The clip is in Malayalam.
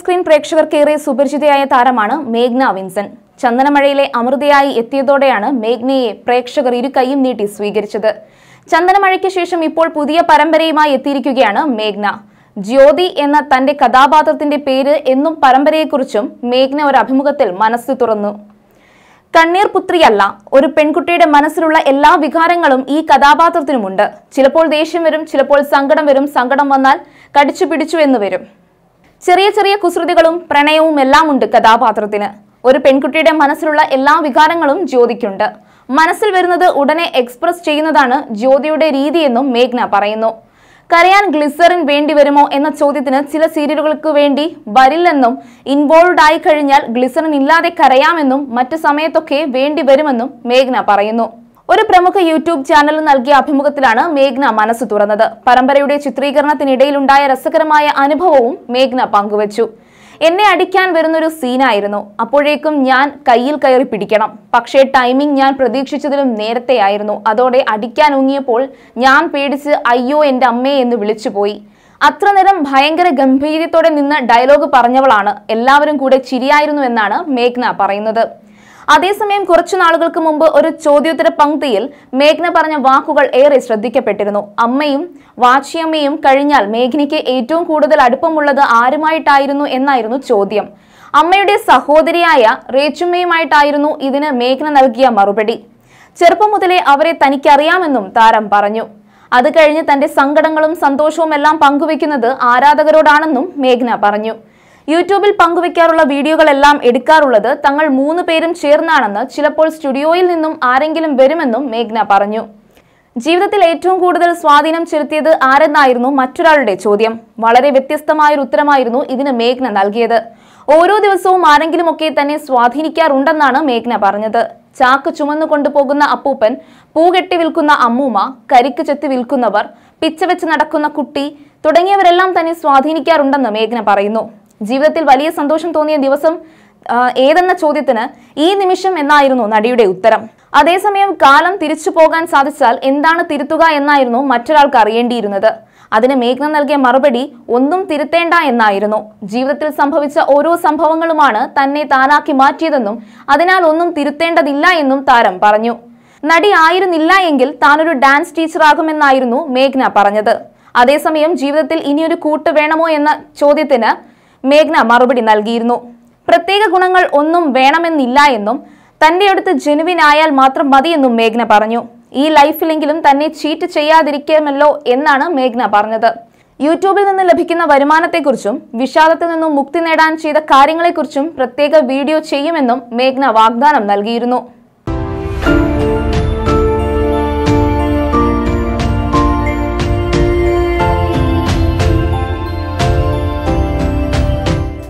സ്ക്രീൻ സ്ക്രീൻ പ്രേക്ഷകർക്കേറെ സുപരിചിതയായ താരമാണ് മേഘ്ന വിൻസൻ ചന്ദനമഴയിലെ അമൃതയായി എത്തിയതോടെയാണ് മേഘ്നയെ പ്രേക്ഷകർ ഇരുകൈയും നീട്ടി സ്വീകരിച്ചത് ചന്ദനമഴയ്ക്ക് ശേഷം ഇപ്പോൾ പുതിയ പരമ്പരയുമായി എത്തിയിരിക്കുകയാണ് മേഘ്ന ജ്യോതി എന്ന തന്റെ കഥാപാത്രത്തിന്റെ പേര് എന്നും പരമ്പരയെക്കുറിച്ചും മേഘ്ന ഒരു അഭിമുഖത്തിൽ മനസ്സ് തുറന്നു കണ്ണീർ പുത്രിയല്ല ഒരു പെൺകുട്ടിയുടെ മനസ്സിലുള്ള എല്ലാ വികാരങ്ങളും ഈ കഥാപാത്രത്തിനുമുണ്ട് ചിലപ്പോൾ ദേഷ്യം വരും ചിലപ്പോൾ സങ്കടം വരും സങ്കടം വന്നാൽ കടിച്ചു പിടിച്ചു എന്ന് വരും ചെറിയ ചെറിയ കുസൃതികളും പ്രണയവും എല്ലാം ഉണ്ട് കഥാപാത്രത്തിന് ഒരു പെൺകുട്ടിയുടെ മനസ്സിലുള്ള എല്ലാ വികാരങ്ങളും ജ്യോതിക്കുണ്ട് മനസ്സിൽ വരുന്നത് ഉടനെ എക്സ്പ്രസ് ചെയ്യുന്നതാണ് ജ്യോതിയുടെ രീതിയെന്നും മേഘ്ന പറയുന്നു കരയാൻ ഗ്ലിസറിൻ വേണ്ടി വരുമോ എന്ന ചോദ്യത്തിന് ചില സീരിയലുകൾക്ക് വേണ്ടി വരില്ലെന്നും ഇൻവോൾവ് ആയി കഴിഞ്ഞാൽ ഗ്ലിസറിൻ ഇല്ലാതെ കരയാമെന്നും മറ്റു സമയത്തൊക്കെ വേണ്ടി വരുമെന്നും മേഘ്ന പറയുന്നു ഒരു പ്രമുഖ യൂട്യൂബ് ചാനൽ നൽകിയ അഭിമുഖത്തിലാണ് മേഘ്ന മനസ്സ് തുറന്നത് പരമ്പരയുടെ ചിത്രീകരണത്തിനിടയിലുണ്ടായ രസകരമായ അനുഭവവും മേഘ്ന പങ്കുവച്ചു എന്നെ അടിക്കാൻ വരുന്നൊരു സീനായിരുന്നു അപ്പോഴേക്കും ഞാൻ കയ്യിൽ കയറി പിടിക്കണം പക്ഷേ ടൈമിംഗ് ഞാൻ പ്രതീക്ഷിച്ചതിലും നേരത്തെയായിരുന്നു അതോടെ അടിക്കാൻ ഉങ്ങിയപ്പോൾ ഞാൻ പേടിച്ച് അയ്യോ എൻ്റെ അമ്മേ എന്ന് വിളിച്ചുപോയി അത്ര നേരം ഭയങ്കര ഗംഭീര്യത്തോടെ നിന്ന് ഡയലോഗ് പറഞ്ഞവളാണ് എല്ലാവരും കൂടെ ചിരിയായിരുന്നു എന്നാണ് മേഘ്ന പറയുന്നത് അതേസമയം കുറച്ചു നാളുകൾക്ക് മുമ്പ് ഒരു ചോദ്യോത്തര പങ്ക്തിയിൽ മേഘ്ന പറഞ്ഞ വാക്കുകൾ ഏറെ ശ്രദ്ധിക്കപ്പെട്ടിരുന്നു അമ്മയും വാച്ചിയമ്മയും കഴിഞ്ഞാൽ മേഘ്നയ്ക്ക് ഏറ്റവും കൂടുതൽ അടുപ്പമുള്ളത് ആരുമായിട്ടായിരുന്നു എന്നായിരുന്നു ചോദ്യം അമ്മയുടെ സഹോദരിയായ റേച്ചുമ്മയുമായിട്ടായിരുന്നു ഇതിന് മേഘ്ന നൽകിയ മറുപടി ചെറുപ്പം മുതലേ അവരെ തനിക്കറിയാമെന്നും താരം പറഞ്ഞു അത് കഴിഞ്ഞ് തന്റെ സങ്കടങ്ങളും സന്തോഷവും എല്ലാം പങ്കുവെക്കുന്നത് ആരാധകരോടാണെന്നും മേഘ്ന പറഞ്ഞു യൂട്യൂബിൽ പങ്കുവയ്ക്കാറുള്ള വീഡിയോകളെല്ലാം എടുക്കാറുള്ളത് തങ്ങൾ മൂന്ന് പേരും ചേർന്നാണെന്ന് ചിലപ്പോൾ സ്റ്റുഡിയോയിൽ നിന്നും ആരെങ്കിലും വരുമെന്നും മേഘ്ന പറഞ്ഞു ജീവിതത്തിൽ ഏറ്റവും കൂടുതൽ സ്വാധീനം ചെലുത്തിയത് ആരെന്നായിരുന്നു മറ്റൊരാളുടെ ചോദ്യം വളരെ വ്യത്യസ്തമായൊരു ഉത്തരമായിരുന്നു ഇതിന് മേഘ്ന നൽകിയത് ഓരോ ദിവസവും ആരെങ്കിലുമൊക്കെ തന്നെ സ്വാധീനിക്കാറുണ്ടെന്നാണ് മേഘ്ന പറഞ്ഞത് ചാക്ക് ചുമന്നു കൊണ്ടുപോകുന്ന അപ്പൂപ്പൻ പൂകെട്ടി വിൽക്കുന്ന അമ്മൂമ്മ കരിക്ക് ചെത്തി വിൽക്കുന്നവർ പിച്ചവെച്ച് നടക്കുന്ന കുട്ടി തുടങ്ങിയവരെല്ലാം തന്നെ സ്വാധീനിക്കാറുണ്ടെന്ന് മേഘ്ന പറയുന്നു ജീവിതത്തിൽ വലിയ സന്തോഷം തോന്നിയ ദിവസം ഏതെന്ന ചോദ്യത്തിന് ഈ നിമിഷം എന്നായിരുന്നു നടിയുടെ ഉത്തരം അതേസമയം കാലം തിരിച്ചു പോകാൻ സാധിച്ചാൽ എന്താണ് തിരുത്തുക എന്നായിരുന്നു മറ്റൊരാൾക്ക് അറിയേണ്ടിയിരുന്നത് അതിന് മേഘ്ന നൽകിയ മറുപടി ഒന്നും തിരുത്തേണ്ട എന്നായിരുന്നു ജീവിതത്തിൽ സംഭവിച്ച ഓരോ സംഭവങ്ങളുമാണ് തന്നെ താനാക്കി മാറ്റിയതെന്നും അതിനാൽ ഒന്നും തിരുത്തേണ്ടതില്ല എന്നും താരം പറഞ്ഞു നടി ആയിരുന്നില്ല എങ്കിൽ താനൊരു ഡാൻസ് ടീച്ചറാകുമെന്നായിരുന്നു മേഘ്ന പറഞ്ഞത് അതേസമയം ജീവിതത്തിൽ ഇനിയൊരു കൂട്ട് വേണമോ എന്ന ചോദ്യത്തിന് മേഘ്ന മറുപടി നൽകിയിരുന്നു പ്രത്യേക ഗുണങ്ങൾ ഒന്നും വേണമെന്നില്ല എന്നും തന്റെ അടുത്ത് ജനുവിനായാൽ ആയാൽ മാത്രം മതിയെന്നും മേഘ്ന പറഞ്ഞു ഈ ലൈഫിലെങ്കിലും തന്നെ ചീറ്റ് ചെയ്യാതിരിക്കാമല്ലോ എന്നാണ് മേഘ്ന പറഞ്ഞത് യൂട്യൂബിൽ നിന്ന് ലഭിക്കുന്ന വരുമാനത്തെക്കുറിച്ചും വിഷാദത്തിൽ നിന്നും മുക്തി നേടാൻ ചെയ്ത കാര്യങ്ങളെക്കുറിച്ചും പ്രത്യേക വീഡിയോ ചെയ്യുമെന്നും മേഘ്ന വാഗ്ദാനം നൽകിയിരുന്നു